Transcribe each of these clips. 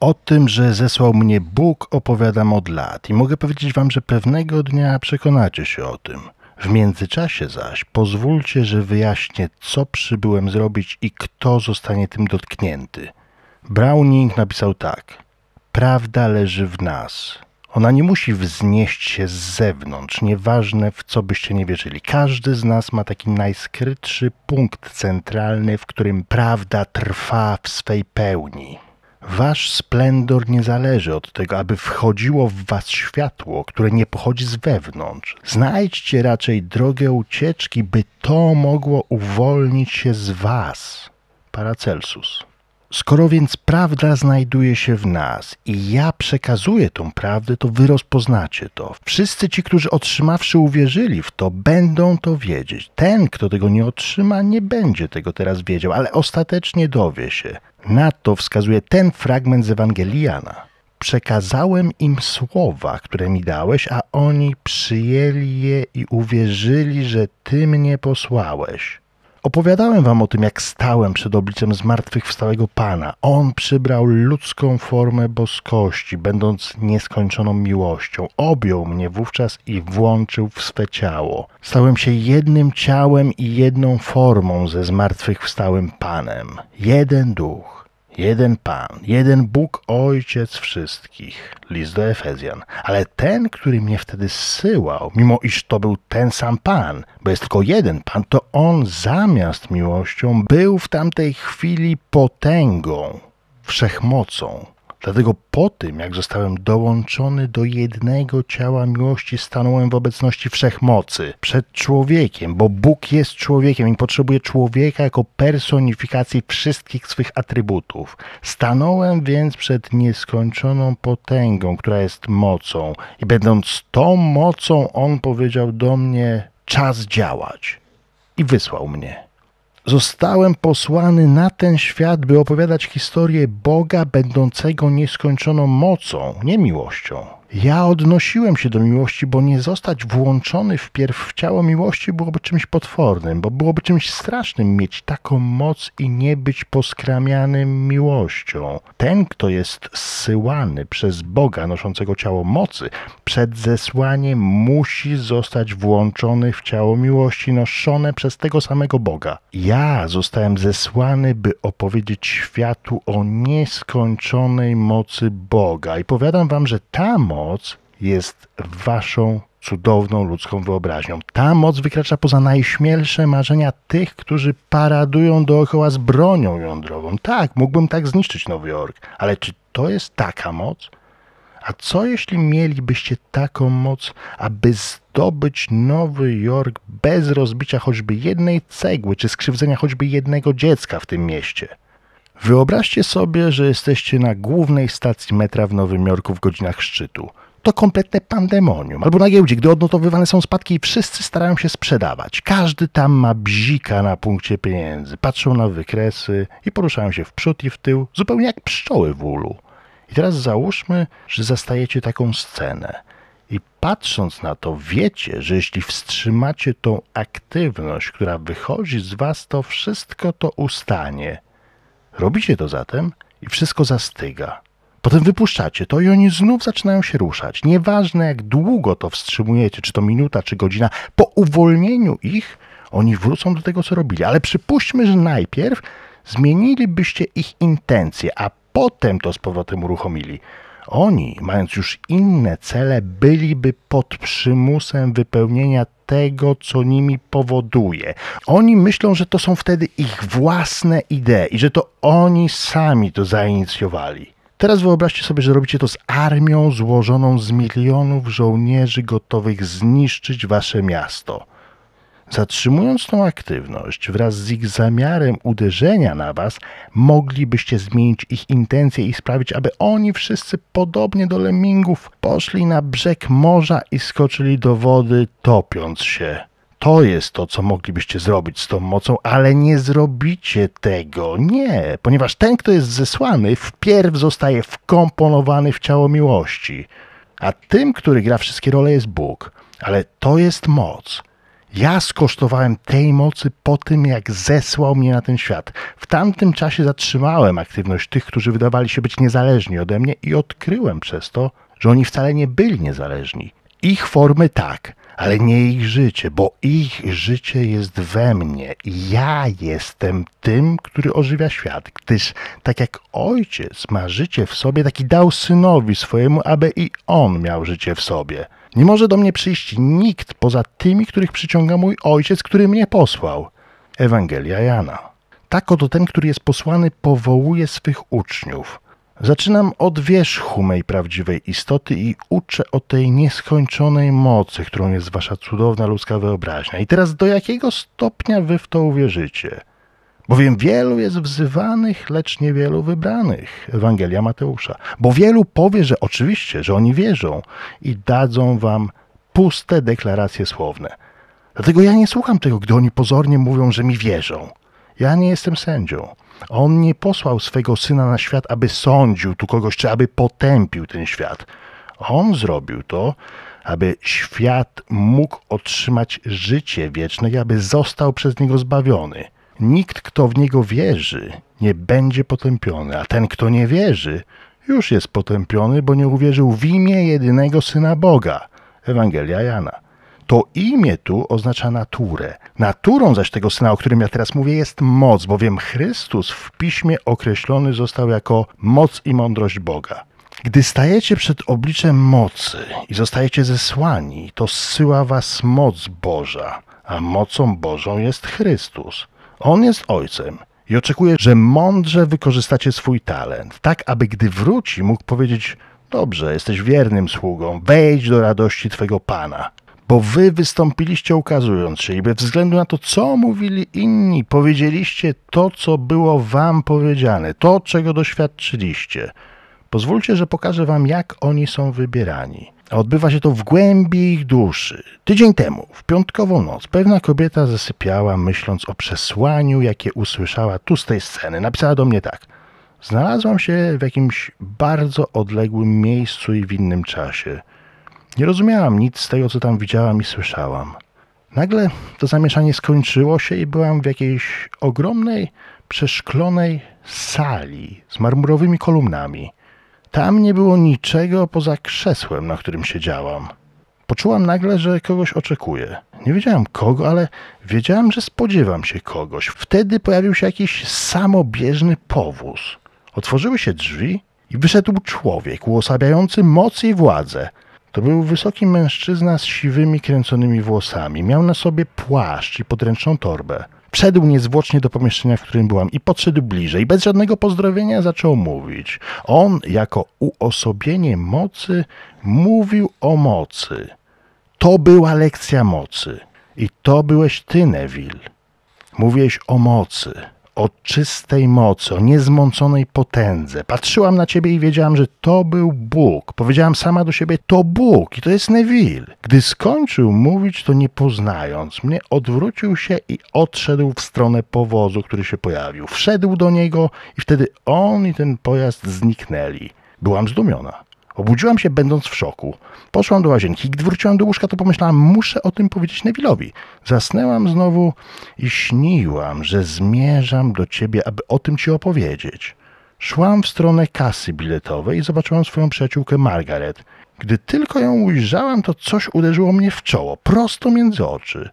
O tym, że zesłał mnie Bóg, opowiadam od lat i mogę powiedzieć wam, że pewnego dnia przekonacie się o tym. W międzyczasie zaś pozwólcie, że wyjaśnię, co przybyłem zrobić i kto zostanie tym dotknięty. Browning napisał tak: Prawda leży w nas. Ona nie musi wznieść się z zewnątrz, nieważne w co byście nie wierzyli. Każdy z nas ma taki najskrytszy punkt centralny, w którym prawda trwa w swej pełni. Wasz splendor nie zależy od tego, aby wchodziło w was światło, które nie pochodzi z wewnątrz. Znajdźcie raczej drogę ucieczki, by to mogło uwolnić się z was. Paracelsus. Skoro więc prawda znajduje się w nas i ja przekazuję tą prawdę, to wy rozpoznacie to. Wszyscy ci, którzy otrzymawszy uwierzyli w to, będą to wiedzieć. Ten, kto tego nie otrzyma, nie będzie tego teraz wiedział, ale ostatecznie dowie się. Na to wskazuje ten fragment z ewangeliana. Przekazałem im słowa, które mi dałeś, a oni przyjęli je i uwierzyli, że Ty mnie posłałeś. Opowiadałem wam o tym, jak stałem przed obliczem zmartwychwstałego Pana. On przybrał ludzką formę boskości, będąc nieskończoną miłością. Objął mnie wówczas i włączył w swe ciało. Stałem się jednym ciałem i jedną formą ze zmartwychwstałym Panem. Jeden duch jeden Pan, jeden Bóg, Ojciec wszystkich. List do Efezjan. Ale ten, który mnie wtedy zsyłał, mimo iż to był ten sam Pan, bo jest tylko jeden Pan, to on zamiast miłością był w tamtej chwili potęgą, wszechmocą Dlatego po tym, jak zostałem dołączony do jednego ciała miłości, stanąłem w obecności wszechmocy przed człowiekiem, bo Bóg jest człowiekiem i potrzebuje człowieka jako personifikacji wszystkich swych atrybutów. Stanąłem więc przed nieskończoną potęgą, która jest mocą, i będąc tą mocą, on powiedział do mnie: Czas działać. I wysłał mnie. Zostałem posłany na ten świat, by opowiadać historię Boga będącego nieskończoną mocą, nie miłością. Ja odnosiłem się do miłości, bo nie zostać włączony wpierw w ciało miłości byłoby czymś potwornym, bo byłoby czymś strasznym mieć taką moc i nie być poskramianym miłością. Ten, kto jest zsyłany przez Boga noszącego ciało mocy, przed zesłaniem musi zostać włączony w ciało miłości noszone przez tego samego Boga. Ja zostałem zesłany, by opowiedzieć światu o nieskończonej mocy Boga i powiadam wam, że ta moc moc jest waszą cudowną ludzką wyobraźnią. Ta moc wykracza poza najśmielsze marzenia tych, którzy paradują dookoła z bronią jądrową. Tak, mógłbym tak zniszczyć Nowy Jork, ale czy to jest taka moc? A co jeśli mielibyście taką moc, aby zdobyć Nowy Jork bez rozbicia choćby jednej cegły czy skrzywdzenia choćby jednego dziecka w tym mieście? Wyobraźcie sobie, że jesteście na głównej stacji metra w Nowym Jorku w godzinach szczytu. To kompletne pandemonium. Albo na giełdzie, gdy odnotowywane są spadki i wszyscy starają się sprzedawać. Każdy tam ma bzika na punkcie pieniędzy. Patrzą na wykresy i poruszają się w przód i w tył, zupełnie jak pszczoły w ulu. I teraz załóżmy, że zastajecie taką scenę. I patrząc na to, wiecie, że jeśli wstrzymacie tą aktywność, która wychodzi z was, to wszystko to ustanie Robicie to zatem i wszystko zastyga. Potem wypuszczacie to i oni znów zaczynają się ruszać. Nieważne jak długo to wstrzymujecie, czy to minuta, czy godzina, po uwolnieniu ich oni wrócą do tego, co robili. Ale przypuśćmy, że najpierw zmienilibyście ich intencje, a potem to z powrotem uruchomili. Oni, mając już inne cele, byliby pod przymusem wypełnienia tego, co nimi powoduje. Oni myślą, że to są wtedy ich własne idee i że to oni sami to zainicjowali. Teraz wyobraźcie sobie, że robicie to z armią złożoną z milionów żołnierzy gotowych zniszczyć wasze miasto. Zatrzymując tą aktywność wraz z ich zamiarem uderzenia na Was, moglibyście zmienić ich intencje i sprawić, aby oni wszyscy, podobnie do lemmingów, poszli na brzeg morza i skoczyli do wody, topiąc się. To jest to, co moglibyście zrobić z tą mocą, ale nie zrobicie tego. Nie, ponieważ ten, kto jest zesłany, wpierw zostaje wkomponowany w ciało miłości. A tym, który gra wszystkie role, jest Bóg. Ale to jest moc. Ja skosztowałem tej mocy po tym, jak zesłał mnie na ten świat. W tamtym czasie zatrzymałem aktywność tych, którzy wydawali się być niezależni ode mnie i odkryłem przez to, że oni wcale nie byli niezależni. Ich formy tak, ale nie ich życie, bo ich życie jest we mnie. Ja jestem tym, który ożywia świat, gdyż tak jak ojciec ma życie w sobie, taki dał synowi swojemu, aby i on miał życie w sobie. Nie może do mnie przyjść nikt poza tymi, których przyciąga mój ojciec, który mnie posłał. Ewangelia Jana. Tak oto ten, który jest posłany, powołuje swych uczniów. Zaczynam od wierzchu mej prawdziwej istoty i uczę o tej nieskończonej mocy, którą jest wasza cudowna ludzka wyobraźnia. I teraz do jakiego stopnia wy w to uwierzycie? Bowiem wielu jest wzywanych, lecz niewielu wybranych. Ewangelia Mateusza. Bo wielu powie, że oczywiście, że oni wierzą i dadzą wam puste deklaracje słowne. Dlatego ja nie słucham tego, gdy oni pozornie mówią, że mi wierzą. Ja nie jestem sędzią. On nie posłał swego syna na świat, aby sądził tu kogoś, czy aby potępił ten świat. On zrobił to, aby świat mógł otrzymać życie wieczne i aby został przez niego zbawiony. Nikt, kto w niego wierzy, nie będzie potępiony, a ten, kto nie wierzy, już jest potępiony, bo nie uwierzył w imię jedynego Syna Boga. Ewangelia Jana. To imię tu oznacza naturę. Naturą zaś tego syna, o którym ja teraz mówię, jest moc, bowiem Chrystus w piśmie określony został jako moc i mądrość Boga. Gdy stajecie przed obliczem mocy i zostajecie zesłani, to zsyła was moc Boża, a mocą Bożą jest Chrystus. On jest ojcem i oczekuje, że mądrze wykorzystacie swój talent, tak aby gdy wróci, mógł powiedzieć: Dobrze, jesteś wiernym sługą, wejdź do radości twego pana. Bo wy wystąpiliście ukazując się i bez względu na to, co mówili inni, powiedzieliście to, co było wam powiedziane, to, czego doświadczyliście. Pozwólcie, że pokażę wam, jak oni są wybierani. Odbywa się to w głębi ich duszy. Tydzień temu, w piątkową noc, pewna kobieta zasypiała, myśląc o przesłaniu, jakie usłyszała tu z tej sceny. Napisała do mnie tak. Znalazłam się w jakimś bardzo odległym miejscu i w innym czasie. Nie rozumiałam nic z tego, co tam widziałam i słyszałam. Nagle to zamieszanie skończyło się i byłam w jakiejś ogromnej, przeszklonej sali z marmurowymi kolumnami. Tam nie było niczego poza krzesłem, na którym siedziałam. Poczułam nagle, że kogoś oczekuję. Nie wiedziałam kogo, ale wiedziałam, że spodziewam się kogoś. Wtedy pojawił się jakiś samobieżny powóz. Otworzyły się drzwi i wyszedł człowiek uosabiający moc i władzę. To był wysoki mężczyzna z siwymi, kręconymi włosami. Miał na sobie płaszcz i podręczną torbę. Wszedł niezwłocznie do pomieszczenia, w którym byłam i podszedł bliżej. Bez żadnego pozdrowienia zaczął mówić. On, jako uosobienie mocy, mówił o mocy. To była lekcja mocy. I to byłeś ty, Neville. Mówiłeś o mocy o czystej mocy, o niezmąconej potędze. Patrzyłam na ciebie i wiedziałam, że to był Bóg. Powiedziałam sama do siebie, to Bóg i to jest Neville. Gdy skończył mówić to nie poznając mnie, odwrócił się i odszedł w stronę powozu, który się pojawił. Wszedł do niego i wtedy on i ten pojazd zniknęli. Byłam zdumiona. Obudziłam się będąc w szoku. Poszłam do łazienki, gdy wróciłam do łóżka, to pomyślałam, muszę o tym powiedzieć Nevilowi. Zasnęłam znowu i śniłam, że zmierzam do ciebie, aby o tym ci opowiedzieć. Szłam w stronę kasy biletowej i zobaczyłam swoją przyjaciółkę Margaret. Gdy tylko ją ujrzałam, to coś uderzyło mnie w czoło, prosto między oczy.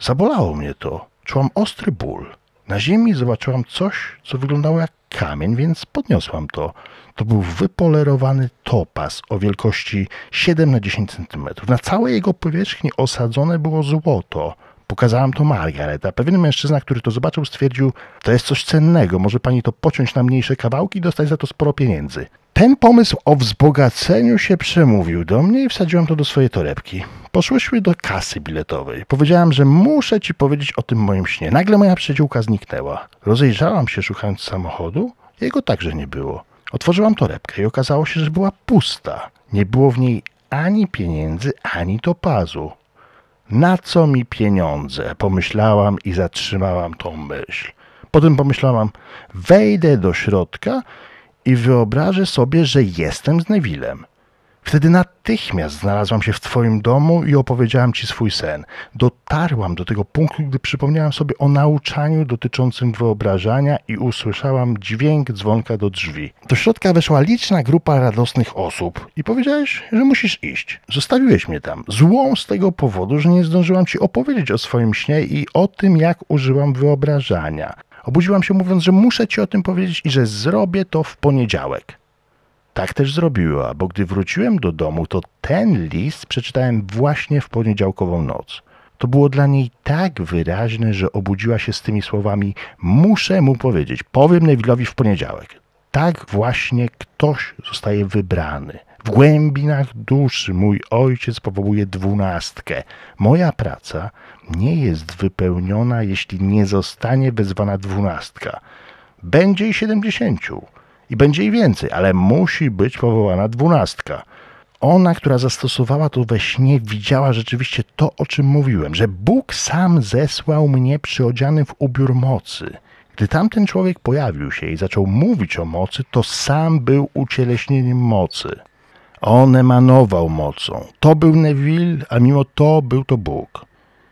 Zabolało mnie to. Czułam ostry ból. Na ziemi zobaczyłam coś, co wyglądało jak kamień, więc podniosłam to. To był wypolerowany topaz o wielkości 7 na 10 cm. Na całej jego powierzchni osadzone było złoto. Pokazałam to Margaret, a pewien mężczyzna, który to zobaczył, stwierdził, to jest coś cennego, może pani to pociąć na mniejsze kawałki i dostać za to sporo pieniędzy. Ten pomysł o wzbogaceniu się przemówił do mnie i wsadziłam to do swojej torebki. Poszłyśmy do kasy biletowej. Powiedziałam, że muszę ci powiedzieć o tym moim śnie. Nagle moja przyjaciółka zniknęła. Rozejrzałam się szukając samochodu, jego także nie było. Otworzyłam torebkę i okazało się, że była pusta. Nie było w niej ani pieniędzy, ani topazu. Na co mi pieniądze? Pomyślałam i zatrzymałam tą myśl. Potem pomyślałam, wejdę do środka i wyobrażę sobie, że jestem z Neville'em. Wtedy natychmiast znalazłam się w Twoim domu i opowiedziałam Ci swój sen. Dotarłam do tego punktu, gdy przypomniałam sobie o nauczaniu dotyczącym wyobrażania i usłyszałam dźwięk dzwonka do drzwi. Do środka weszła liczna grupa radosnych osób i powiedziałeś, że musisz iść. Zostawiłeś mnie tam, złą z tego powodu, że nie zdążyłam Ci opowiedzieć o swoim śnie i o tym, jak użyłam wyobrażania. Obudziłam się mówiąc, że muszę Ci o tym powiedzieć i że zrobię to w poniedziałek. Tak też zrobiła, bo gdy wróciłem do domu, to ten list przeczytałem właśnie w poniedziałkową noc. To było dla niej tak wyraźne, że obudziła się z tymi słowami: Muszę mu powiedzieć, powiem Neville'owi w poniedziałek. Tak właśnie ktoś zostaje wybrany. W głębinach duszy mój ojciec powołuje dwunastkę. Moja praca nie jest wypełniona, jeśli nie zostanie wezwana dwunastka. Będzie i siedemdziesięciu i będzie i więcej, ale musi być powołana dwunastka. Ona, która zastosowała to we śnie, widziała rzeczywiście to, o czym mówiłem, że Bóg sam zesłał mnie przyodziany w ubiór mocy. Gdy tamten człowiek pojawił się i zaczął mówić o mocy, to sam był ucieleśnieniem mocy. On emanował mocą. To był Neville, a mimo to był to Bóg.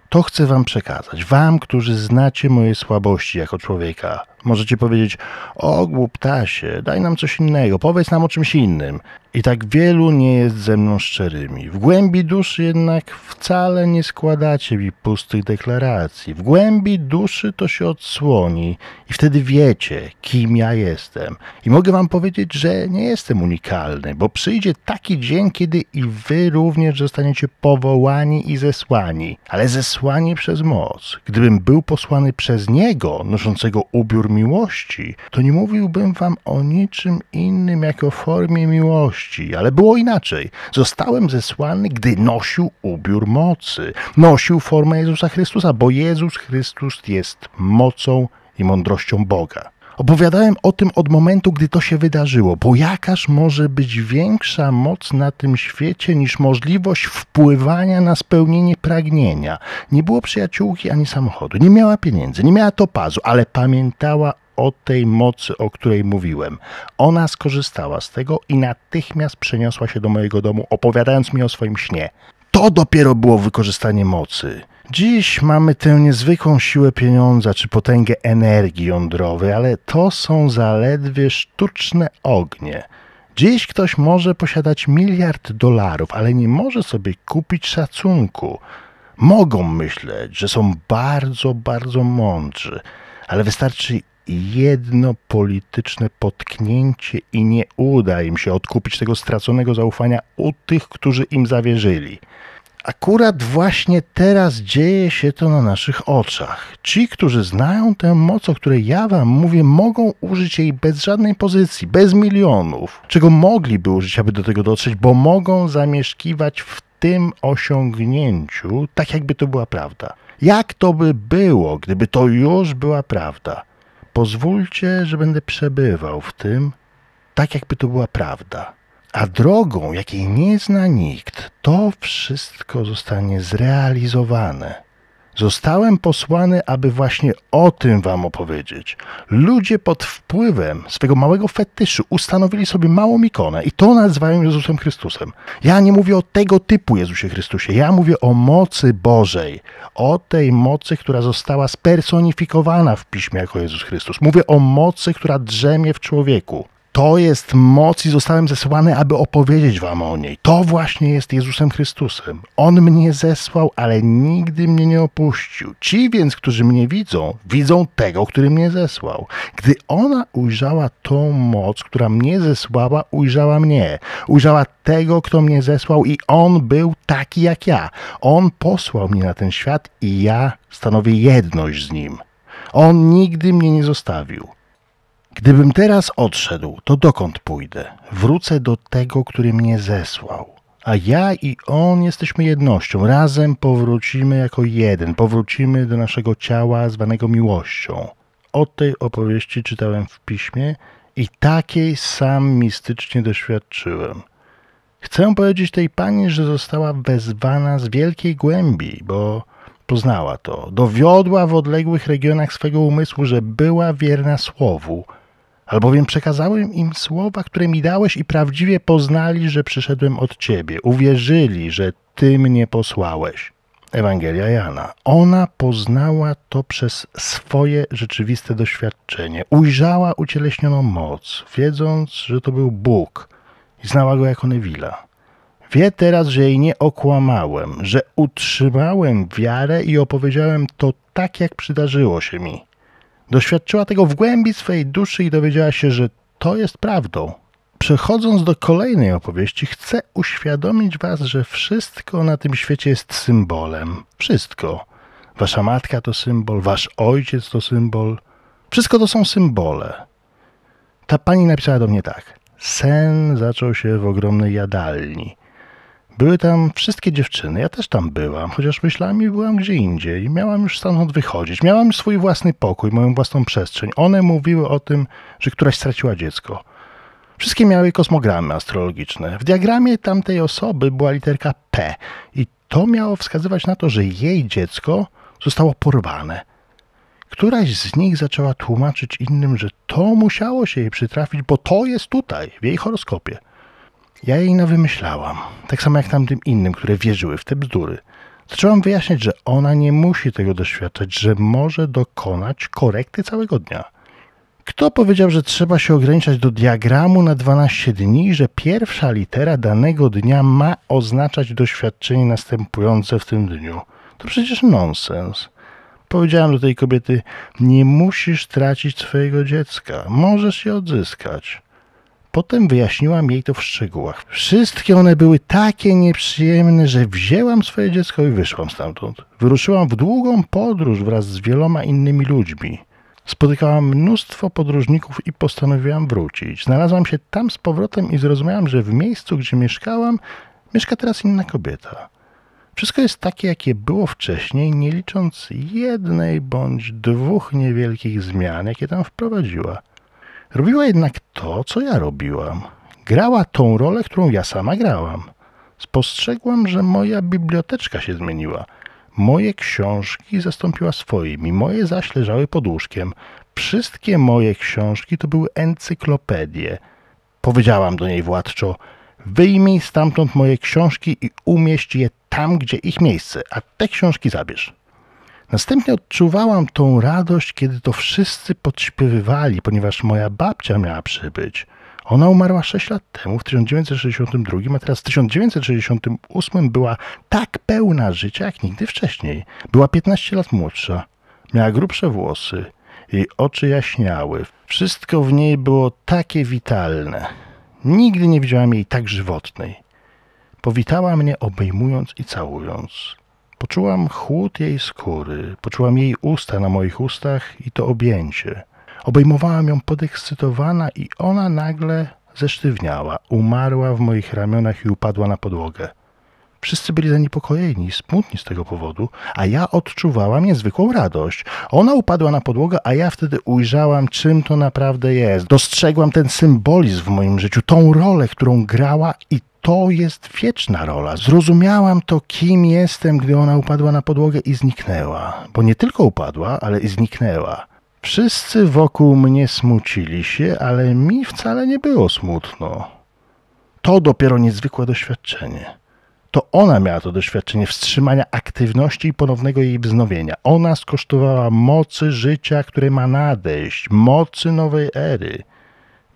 To chcę wam przekazać, wam, którzy znacie moje słabości jako człowieka, Możecie powiedzieć, o głuptasie, daj nam coś innego, powiedz nam o czymś innym. I tak wielu nie jest ze mną szczerymi. W głębi duszy jednak wcale nie składacie mi pustych deklaracji. W głębi duszy to się odsłoni i wtedy wiecie, kim ja jestem. I mogę wam powiedzieć, że nie jestem unikalny, bo przyjdzie taki dzień, kiedy i wy również zostaniecie powołani i zesłani, ale zesłani przez moc. Gdybym był posłany przez niego, noszącego ubiór miłości, to nie mówiłbym wam o niczym innym jak o formie miłości ale było inaczej. Zostałem zesłany, gdy nosił ubiór mocy, nosił formę Jezusa Chrystusa, bo Jezus Chrystus jest mocą i mądrością Boga. Opowiadałem o tym od momentu, gdy to się wydarzyło, bo jakaż może być większa moc na tym świecie niż możliwość wpływania na spełnienie pragnienia. Nie było przyjaciółki ani samochodu, nie miała pieniędzy, nie miała topazu, ale pamiętała o tej mocy, o której mówiłem. Ona skorzystała z tego i natychmiast przeniosła się do mojego domu, opowiadając mi o swoim śnie. To dopiero było wykorzystanie mocy. Dziś mamy tę niezwykłą siłę pieniądza czy potęgę energii jądrowej, ale to są zaledwie sztuczne ognie. Dziś ktoś może posiadać miliard dolarów, ale nie może sobie kupić szacunku. Mogą myśleć, że są bardzo, bardzo mądrzy, ale wystarczy jedno polityczne potknięcie i nie uda im się odkupić tego straconego zaufania u tych, którzy im zawierzyli. Akurat właśnie teraz dzieje się to na naszych oczach. Ci, którzy znają tę moc, o której ja wam mówię, mogą użyć jej bez żadnej pozycji, bez milionów, czego mogliby użyć, aby do tego dotrzeć, bo mogą zamieszkiwać w tym osiągnięciu, tak jakby to była prawda. Jak to by było, gdyby to już była prawda? Pozwólcie, że będę przebywał w tym, tak jakby to była prawda. A drogą, jakiej nie zna nikt, to wszystko zostanie zrealizowane. Zostałem posłany, aby właśnie o tym wam opowiedzieć. Ludzie pod wpływem swego małego fetyszu ustanowili sobie małą ikonę i to nazywają Jezusem Chrystusem. Ja nie mówię o tego typu Jezusie Chrystusie, ja mówię o mocy Bożej, o tej mocy, która została spersonifikowana w piśmie jako Jezus Chrystus. Mówię o mocy, która drzemie w człowieku. To jest moc i zostałem zesłany, aby opowiedzieć wam o niej. To właśnie jest Jezusem Chrystusem. On mnie zesłał, ale nigdy mnie nie opuścił. Ci więc, którzy mnie widzą, widzą tego, który mnie zesłał. Gdy ona ujrzała tą moc, która mnie zesłała, ujrzała mnie. Ujrzała tego, kto mnie zesłał i on był taki jak ja. On posłał mnie na ten świat i ja stanowię jedność z nim. On nigdy mnie nie zostawił. Gdybym teraz odszedł, to dokąd pójdę? Wrócę do tego, który mnie zesłał. A ja i on jesteśmy jednością. Razem powrócimy jako jeden. Powrócimy do naszego ciała zwanego miłością. O tej opowieści czytałem w piśmie i takiej sam mistycznie doświadczyłem. Chcę powiedzieć tej pani, że została wezwana z wielkiej głębi, bo poznała to. Dowiodła w odległych regionach swego umysłu, że była wierna słowu – albowiem przekazałem im słowa, które mi dałeś i prawdziwie poznali, że przyszedłem od Ciebie. Uwierzyli, że Ty mnie posłałeś. Ewangelia Jana. Ona poznała to przez swoje rzeczywiste doświadczenie. Ujrzała ucieleśnioną moc, wiedząc, że to był Bóg i znała go jako Neville'a. Wie teraz, że jej nie okłamałem, że utrzymałem wiarę i opowiedziałem to tak, jak przydarzyło się mi. Doświadczyła tego w głębi swojej duszy i dowiedziała się, że to jest prawdą. Przechodząc do kolejnej opowieści, chcę uświadomić Was, że wszystko na tym świecie jest symbolem. Wszystko. Wasza matka to symbol, wasz ojciec to symbol. Wszystko to są symbole. Ta pani napisała do mnie tak. Sen zaczął się w ogromnej jadalni. Były tam wszystkie dziewczyny, ja też tam byłam, chociaż myślałam i byłam gdzie indziej. Miałam już stamtąd wychodzić, miałam swój własny pokój, moją własną przestrzeń. One mówiły o tym, że któraś straciła dziecko. Wszystkie miały kosmogramy astrologiczne. W diagramie tamtej osoby była literka P i to miało wskazywać na to, że jej dziecko zostało porwane. Któraś z nich zaczęła tłumaczyć innym, że to musiało się jej przytrafić, bo to jest tutaj, w jej horoskopie. Ja jej wymyślałam, tak samo jak tamtym innym, które wierzyły w te bzdury. Zaczęłam wyjaśniać, że ona nie musi tego doświadczać, że może dokonać korekty całego dnia. Kto powiedział, że trzeba się ograniczać do diagramu na 12 dni, że pierwsza litera danego dnia ma oznaczać doświadczenie następujące w tym dniu? To przecież nonsens. Powiedziałam do tej kobiety: Nie musisz tracić swojego dziecka, możesz je odzyskać. Potem wyjaśniłam jej to w szczegółach. Wszystkie one były takie nieprzyjemne, że wzięłam swoje dziecko i wyszłam stamtąd. Wyruszyłam w długą podróż wraz z wieloma innymi ludźmi. Spotykałam mnóstwo podróżników i postanowiłam wrócić. Znalazłam się tam z powrotem i zrozumiałam, że w miejscu, gdzie mieszkałam, mieszka teraz inna kobieta. Wszystko jest takie, jakie było wcześniej, nie licząc jednej bądź dwóch niewielkich zmian, jakie tam wprowadziła. Robiła jednak to, co ja robiłam. Grała tą rolę, którą ja sama grałam. Spostrzegłam, że moja biblioteczka się zmieniła. Moje książki zastąpiła swoimi, moje zaś leżały pod łóżkiem. Wszystkie moje książki to były encyklopedie. Powiedziałam do niej władczo: Wyjmij stamtąd moje książki i umieść je tam, gdzie ich miejsce, a te książki zabierz. Następnie odczuwałam tą radość, kiedy to wszyscy podśpiewywali, ponieważ moja babcia miała przybyć. Ona umarła 6 lat temu, w 1962, a teraz w 1968 była tak pełna życia jak nigdy wcześniej. Była 15 lat młodsza, miała grubsze włosy, jej oczy jaśniały. Wszystko w niej było takie witalne. Nigdy nie widziałam jej tak żywotnej. Powitała mnie obejmując i całując. Poczułam chłód jej skóry, poczułam jej usta na moich ustach i to objęcie. Obejmowałam ją podekscytowana i ona nagle zesztywniała, umarła w moich ramionach i upadła na podłogę. Wszyscy byli zaniepokojeni, smutni z tego powodu, a ja odczuwałam niezwykłą radość. Ona upadła na podłogę, a ja wtedy ujrzałam, czym to naprawdę jest. Dostrzegłam ten symbolizm w moim życiu, tą rolę, którą grała i to jest wieczna rola. Zrozumiałam to, kim jestem, gdy ona upadła na podłogę i zniknęła. Bo nie tylko upadła, ale i zniknęła. Wszyscy wokół mnie smucili się, ale mi wcale nie było smutno. To dopiero niezwykłe doświadczenie to ona miała to doświadczenie wstrzymania aktywności i ponownego jej wznowienia. Ona skosztowała mocy życia, które ma nadejść, mocy nowej ery.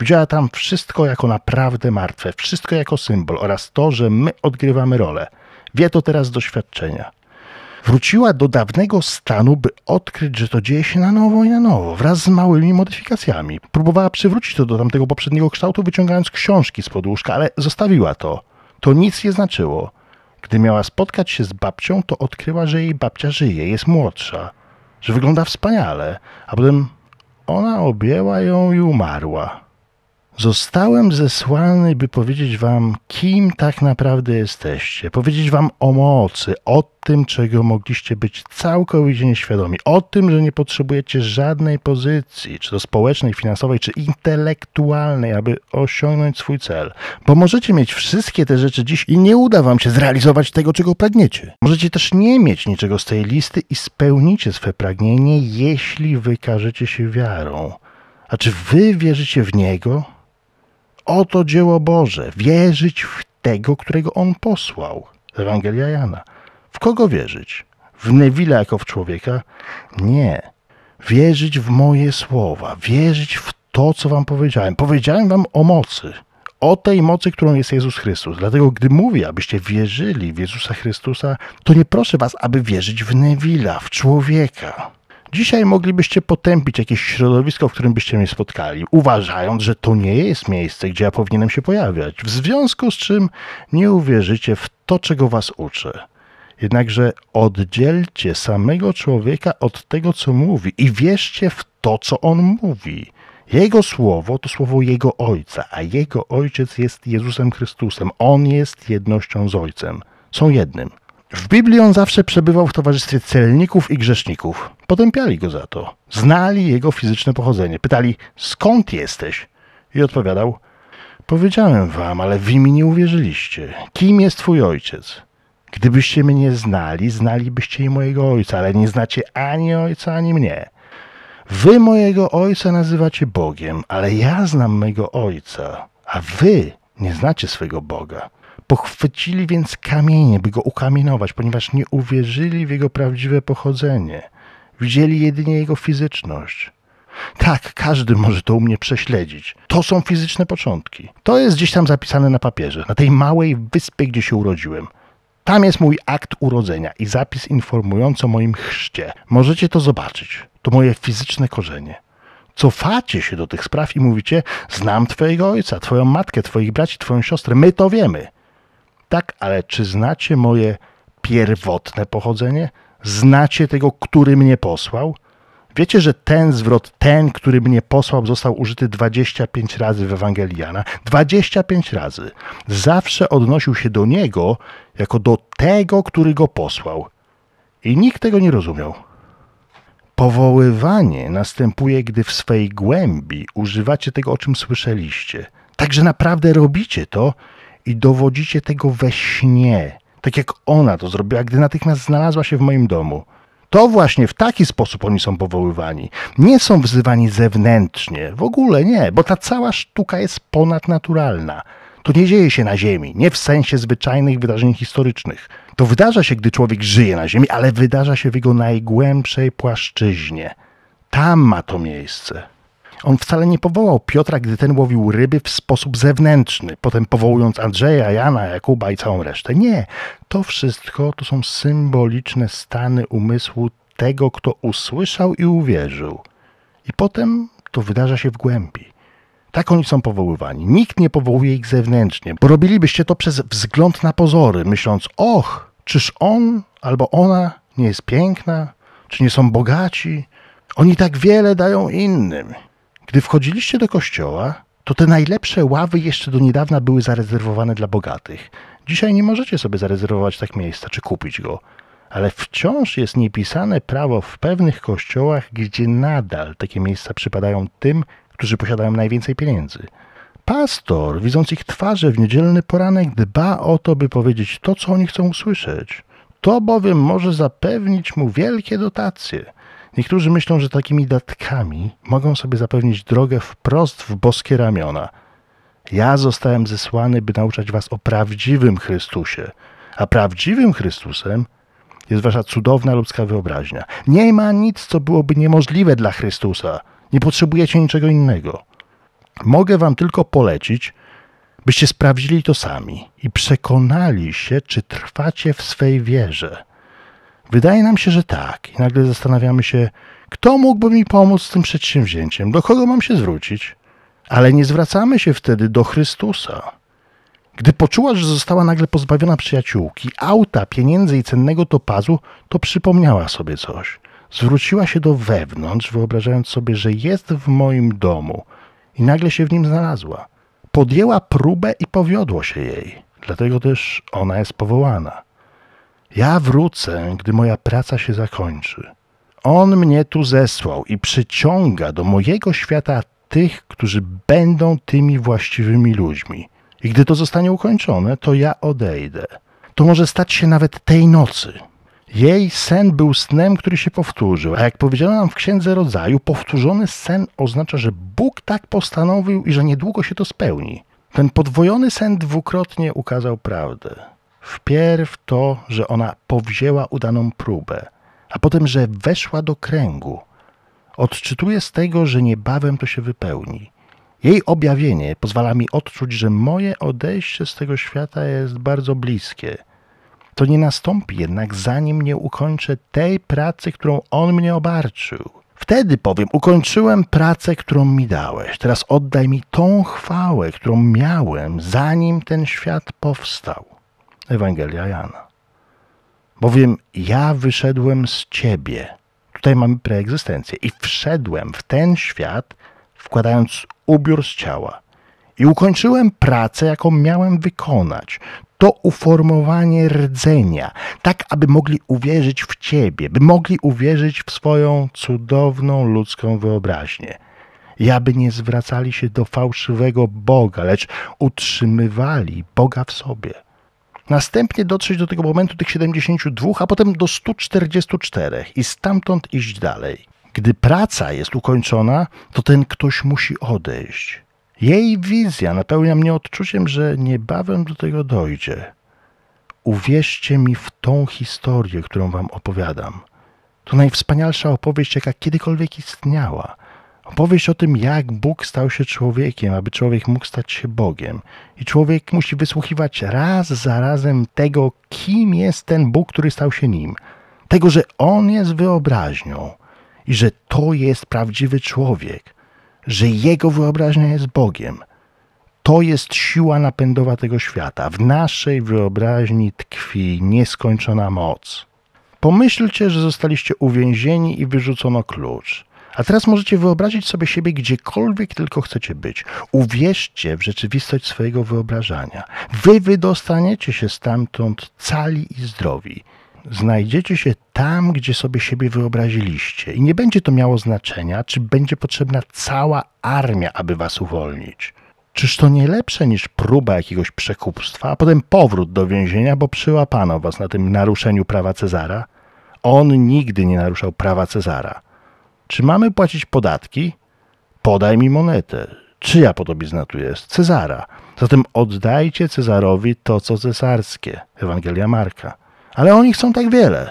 Widziała tam wszystko jako naprawdę martwe, wszystko jako symbol oraz to, że my odgrywamy rolę. Wie to teraz z doświadczenia. Wróciła do dawnego stanu, by odkryć, że to dzieje się na nowo i na nowo, wraz z małymi modyfikacjami. Próbowała przywrócić to do tamtego poprzedniego kształtu, wyciągając książki z podłóżka, ale zostawiła to. To nic nie znaczyło. Gdy miała spotkać się z babcią, to odkryła, że jej babcia żyje, jest młodsza, że wygląda wspaniale, a potem ona objęła ją i umarła. Zostałem zesłany, by powiedzieć wam, kim tak naprawdę jesteście, powiedzieć wam o mocy, o tym, czego mogliście być całkowicie nieświadomi, o tym, że nie potrzebujecie żadnej pozycji, czy to społecznej, finansowej, czy intelektualnej, aby osiągnąć swój cel. Bo możecie mieć wszystkie te rzeczy dziś i nie uda wam się zrealizować tego, czego pragniecie. Możecie też nie mieć niczego z tej listy i spełnicie swe pragnienie, jeśli wykażecie się wiarą. A czy wy wierzycie w niego? Oto dzieło Boże, wierzyć w tego, którego On posłał. Ewangelia Jana. W kogo wierzyć? W Neville'a jako w człowieka? Nie. Wierzyć w moje słowa, wierzyć w to, co wam powiedziałem. Powiedziałem wam o mocy, o tej mocy, którą jest Jezus Chrystus. Dlatego, gdy mówię, abyście wierzyli w Jezusa Chrystusa, to nie proszę was, aby wierzyć w Neville'a, w człowieka. Dzisiaj moglibyście potępić jakieś środowisko, w którym byście mnie spotkali, uważając, że to nie jest miejsce, gdzie ja powinienem się pojawiać. W związku z czym nie uwierzycie w to, czego was uczy. Jednakże oddzielcie samego człowieka od tego, co mówi i wierzcie w to, co on mówi. Jego słowo to słowo Jego Ojca, a Jego Ojciec jest Jezusem Chrystusem. On jest jednością z Ojcem. Są jednym. W Biblii on zawsze przebywał w towarzystwie celników i grzeszników. Potępiali go za to. Znali jego fizyczne pochodzenie. Pytali, skąd jesteś? I odpowiadał, powiedziałem wam, ale wy mi nie uwierzyliście. Kim jest twój ojciec? Gdybyście mnie znali, znalibyście i mojego ojca, ale nie znacie ani ojca, ani mnie. Wy mojego ojca nazywacie Bogiem, ale ja znam mego ojca, a wy nie znacie swego Boga. Pochwycili więc kamienie, by go ukamienować, ponieważ nie uwierzyli w jego prawdziwe pochodzenie. Widzieli jedynie jego fizyczność. Tak, każdy może to u mnie prześledzić. To są fizyczne początki. To jest gdzieś tam zapisane na papierze, na tej małej wyspie, gdzie się urodziłem. Tam jest mój akt urodzenia i zapis informujący o moim chrzcie. Możecie to zobaczyć. To moje fizyczne korzenie. Cofacie się do tych spraw i mówicie: Znam Twojego ojca, Twoją matkę, Twoich braci, Twoją siostrę. My to wiemy. Tak, ale czy znacie moje pierwotne pochodzenie? Znacie tego, który mnie posłał? Wiecie, że ten zwrot, ten, który mnie posłał, został użyty 25 razy w Ewangelii 25 razy. Zawsze odnosił się do niego jako do tego, który go posłał. I nikt tego nie rozumiał. Powoływanie następuje, gdy w swej głębi używacie tego, o czym słyszeliście. Także naprawdę robicie to, i dowodzicie tego we śnie, tak jak ona to zrobiła, gdy natychmiast znalazła się w moim domu. To właśnie w taki sposób oni są powoływani. Nie są wzywani zewnętrznie, w ogóle nie, bo ta cała sztuka jest ponadnaturalna. To nie dzieje się na Ziemi, nie w sensie zwyczajnych wydarzeń historycznych. To wydarza się, gdy człowiek żyje na Ziemi, ale wydarza się w jego najgłębszej płaszczyźnie. Tam ma to miejsce. On wcale nie powołał Piotra, gdy ten łowił ryby w sposób zewnętrzny, potem powołując Andrzeja, Jana, Jakuba i całą resztę. Nie, to wszystko to są symboliczne stany umysłu tego, kto usłyszał i uwierzył. I potem to wydarza się w głębi. Tak oni są powoływani. Nikt nie powołuje ich zewnętrznie, bo robilibyście to przez wzgląd na pozory, myśląc, och, czyż on albo ona nie jest piękna, czy nie są bogaci? Oni tak wiele dają innym. Gdy wchodziliście do kościoła, to te najlepsze ławy jeszcze do niedawna były zarezerwowane dla bogatych. Dzisiaj nie możecie sobie zarezerwować tak miejsca czy kupić go. Ale wciąż jest niepisane prawo w pewnych kościołach, gdzie nadal takie miejsca przypadają tym, którzy posiadają najwięcej pieniędzy. Pastor, widząc ich twarze w niedzielny poranek, dba o to, by powiedzieć to, co oni chcą usłyszeć. To bowiem może zapewnić mu wielkie dotacje. Niektórzy myślą, że takimi datkami mogą sobie zapewnić drogę wprost w boskie ramiona. Ja zostałem zesłany, by nauczać was o prawdziwym Chrystusie, a prawdziwym Chrystusem jest wasza cudowna ludzka wyobraźnia. Nie ma nic, co byłoby niemożliwe dla Chrystusa. Nie potrzebujecie niczego innego. Mogę wam tylko polecić, byście sprawdzili to sami i przekonali się, czy trwacie w swej wierze. Wydaje nam się, że tak. I nagle zastanawiamy się, kto mógłby mi pomóc z tym przedsięwzięciem, do kogo mam się zwrócić. Ale nie zwracamy się wtedy do Chrystusa. Gdy poczuła, że została nagle pozbawiona przyjaciółki, auta, pieniędzy i cennego topazu, to przypomniała sobie coś. Zwróciła się do wewnątrz, wyobrażając sobie, że jest w moim domu i nagle się w nim znalazła. Podjęła próbę i powiodło się jej. Dlatego też ona jest powołana. Ja wrócę, gdy moja praca się zakończy. On mnie tu zesłał i przyciąga do mojego świata tych, którzy będą tymi właściwymi ludźmi. I gdy to zostanie ukończone, to ja odejdę. To może stać się nawet tej nocy. Jej sen był snem, który się powtórzył, a jak powiedziano nam w Księdze Rodzaju, powtórzony sen oznacza, że Bóg tak postanowił i że niedługo się to spełni. Ten podwojony sen dwukrotnie ukazał prawdę. Wpierw to, że ona powzięła udaną próbę, a potem, że weszła do kręgu. Odczytuję z tego, że niebawem to się wypełni. Jej objawienie pozwala mi odczuć, że moje odejście z tego świata jest bardzo bliskie. To nie nastąpi jednak, zanim nie ukończę tej pracy, którą on mnie obarczył. Wtedy powiem: Ukończyłem pracę, którą mi dałeś. Teraz oddaj mi tą chwałę, którą miałem, zanim ten świat powstał. Ewangelia Jana. Bowiem ja wyszedłem z ciebie. Tutaj mamy preegzystencję. I wszedłem w ten świat, wkładając ubiór z ciała. I ukończyłem pracę, jaką miałem wykonać. To uformowanie rdzenia, tak aby mogli uwierzyć w Ciebie, by mogli uwierzyć w swoją cudowną ludzką wyobraźnię. I aby nie zwracali się do fałszywego Boga, lecz utrzymywali Boga w sobie następnie dotrzeć do tego momentu tych 72, a potem do 144 i stamtąd iść dalej. Gdy praca jest ukończona, to ten ktoś musi odejść. Jej wizja napełnia mnie odczuciem, że niebawem do tego dojdzie. Uwierzcie mi w tą historię, którą wam opowiadam. To najwspanialsza opowieść, jaka kiedykolwiek istniała – Opowieść o tym, jak Bóg stał się człowiekiem, aby człowiek mógł stać się Bogiem. I człowiek musi wysłuchiwać raz za razem tego, kim jest ten Bóg, który stał się nim. Tego, że on jest wyobraźnią i że to jest prawdziwy człowiek, że jego wyobraźnia jest Bogiem. To jest siła napędowa tego świata. W naszej wyobraźni tkwi nieskończona moc. Pomyślcie, że zostaliście uwięzieni i wyrzucono klucz. A teraz możecie wyobrazić sobie siebie gdziekolwiek tylko chcecie być. Uwierzcie w rzeczywistość swojego wyobrażania. Wy wydostaniecie się stamtąd cali i zdrowi znajdziecie się tam, gdzie sobie siebie wyobraziliście. I nie będzie to miało znaczenia, czy będzie potrzebna cała armia, aby was uwolnić. Czyż to nie lepsze niż próba jakiegoś przekupstwa, a potem powrót do więzienia, bo przyłapano was na tym naruszeniu prawa Cezara? On nigdy nie naruszał prawa Cezara. Czy mamy płacić podatki? Podaj mi monetę. Czyja podobizna tu jest? Cezara. Zatem oddajcie Cezarowi to, co cesarskie. Ewangelia Marka. Ale oni chcą tak wiele.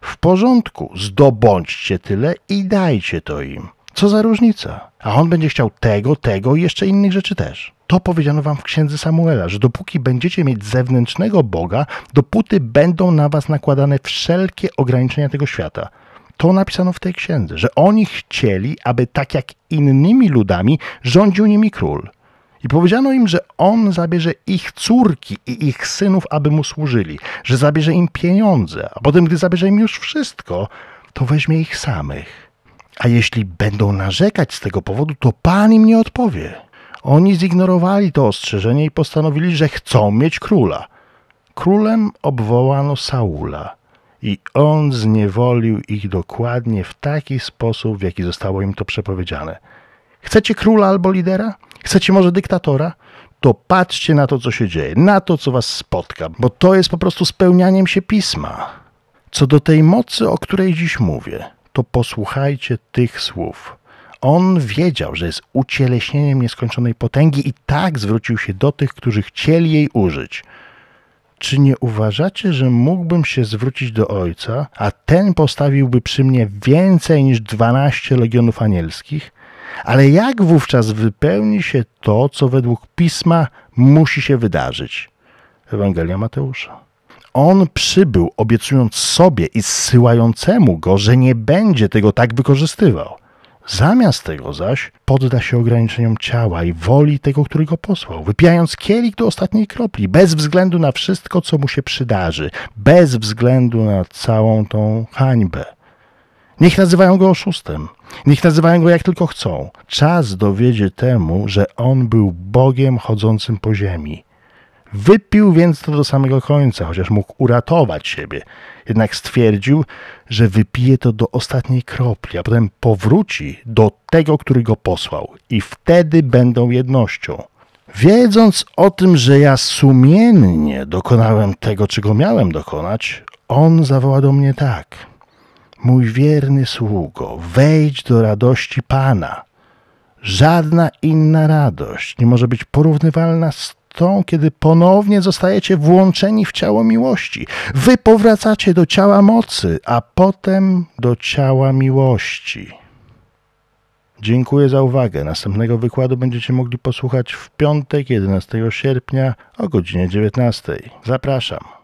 W porządku, zdobądźcie tyle i dajcie to im. Co za różnica? A on będzie chciał tego, tego i jeszcze innych rzeczy też. To powiedziano wam w księdze Samuela, że dopóki będziecie mieć zewnętrznego Boga, dopóty będą na was nakładane wszelkie ograniczenia tego świata. To napisano w tej księdze, że oni chcieli, aby tak jak innymi ludami rządził nimi król. I powiedziano im, że on zabierze ich córki i ich synów, aby mu służyli, że zabierze im pieniądze, a potem, gdy zabierze im już wszystko, to weźmie ich samych. A jeśli będą narzekać z tego powodu, to Pan im nie odpowie. Oni zignorowali to ostrzeżenie i postanowili, że chcą mieć króla. Królem obwołano Saula. I on zniewolił ich dokładnie w taki sposób, w jaki zostało im to przepowiedziane. Chcecie króla albo lidera? Chcecie może dyktatora? To patrzcie na to, co się dzieje, na to, co was spotka, bo to jest po prostu spełnianiem się pisma. Co do tej mocy, o której dziś mówię, to posłuchajcie tych słów. On wiedział, że jest ucieleśnieniem nieskończonej potęgi i tak zwrócił się do tych, którzy chcieli jej użyć. Czy nie uważacie, że mógłbym się zwrócić do ojca, a ten postawiłby przy mnie więcej niż dwanaście legionów anielskich? Ale jak wówczas wypełni się to, co według pisma musi się wydarzyć? Ewangelia Mateusza. On przybył, obiecując sobie i zsyłającemu go, że nie będzie tego tak wykorzystywał. Zamiast tego zaś podda się ograniczeniom ciała i woli tego, który go posłał, wypijając kielich do ostatniej kropli, bez względu na wszystko, co mu się przydarzy, bez względu na całą tą hańbę. Niech nazywają go oszustem, niech nazywają go jak tylko chcą. Czas dowiedzie temu, że on był Bogiem chodzącym po ziemi. Wypił więc to do samego końca, chociaż mógł uratować siebie. Jednak stwierdził, że wypije to do ostatniej kropli, a potem powróci do tego, który go posłał, i wtedy będą jednością. Wiedząc o tym, że ja sumiennie dokonałem tego, czego miałem dokonać, on zawoła do mnie tak: Mój wierny sługo, wejdź do radości Pana. Żadna inna radość nie może być porównywalna z tą, kiedy ponownie zostajecie włączeni w ciało miłości. Wy powracacie do ciała mocy, a potem do ciała miłości. Dziękuję za uwagę. Następnego wykładu będziecie mogli posłuchać w piątek 11 sierpnia o godzinie 19. Zapraszam.